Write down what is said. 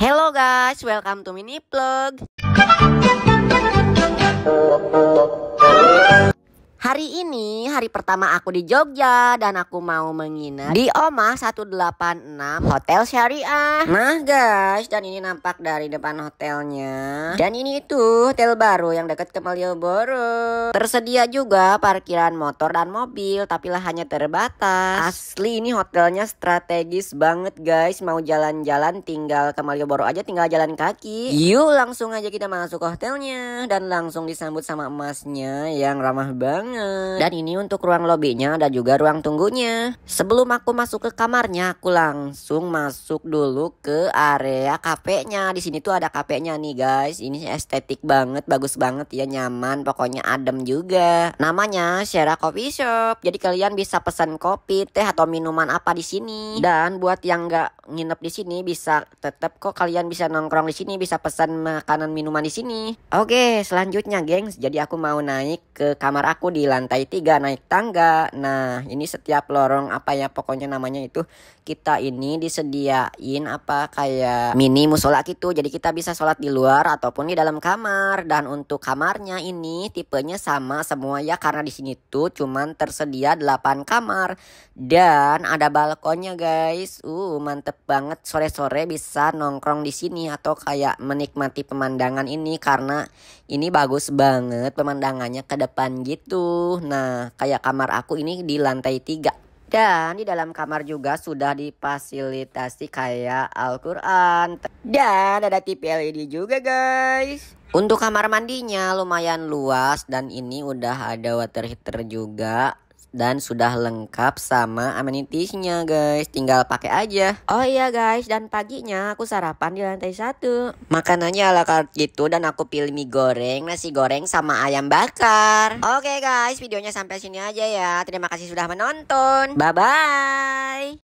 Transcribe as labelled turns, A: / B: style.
A: Hello guys, welcome to Mini Plug. hari pertama aku di Jogja dan aku mau menginap di Oma 186 Hotel Syariah. Nah guys, dan ini nampak dari depan hotelnya. Dan ini itu hotel baru yang dekat ke Malioboro. Tersedia juga parkiran motor dan mobil, tapi lah hanya terbatas. Asli ini hotelnya strategis banget guys. Mau jalan-jalan tinggal ke Malioboro aja tinggal jalan kaki. Yuk langsung aja kita masuk ke hotelnya dan langsung disambut sama emasnya yang ramah banget. Dan ini untuk untuk ruang lobbynya dan juga ruang tunggunya. Sebelum aku masuk ke kamarnya, aku langsung masuk dulu ke area kafenya. Di sini tuh ada kafenya nih guys. Ini estetik banget, bagus banget ya, nyaman, pokoknya adem juga. Namanya Sierra Coffee Shop. Jadi kalian bisa pesan kopi, teh atau minuman apa di sini. Dan buat yang nggak nginep di sini bisa tetap kok kalian bisa nongkrong di sini, bisa pesan makanan minuman di sini. Oke, selanjutnya gengs, jadi aku mau naik ke kamar aku di lantai 3 naik naik tangga. Nah, ini setiap lorong apa ya pokoknya namanya itu kita ini disediain apa kayak mini musola gitu. Jadi kita bisa sholat di luar ataupun di dalam kamar. Dan untuk kamarnya ini tipenya sama semua ya karena di sini tuh cuman tersedia 8 kamar dan ada balkonnya guys. Uh, mantep banget sore-sore bisa nongkrong di sini atau kayak menikmati pemandangan ini karena ini bagus banget pemandangannya ke depan gitu. Nah, kayak ya kamar aku ini di lantai tiga Dan di dalam kamar juga sudah difasilitasi kayak Al-Quran. Dan ada TV LED juga guys. Untuk kamar mandinya lumayan luas dan ini udah ada water heater juga dan sudah lengkap sama amenitiesnya guys tinggal pakai aja oh iya guys dan paginya aku sarapan di lantai satu makanannya ala kart gitu dan aku pilih mie goreng nasi goreng sama ayam bakar oke okay, guys videonya sampai sini aja ya terima kasih sudah menonton bye bye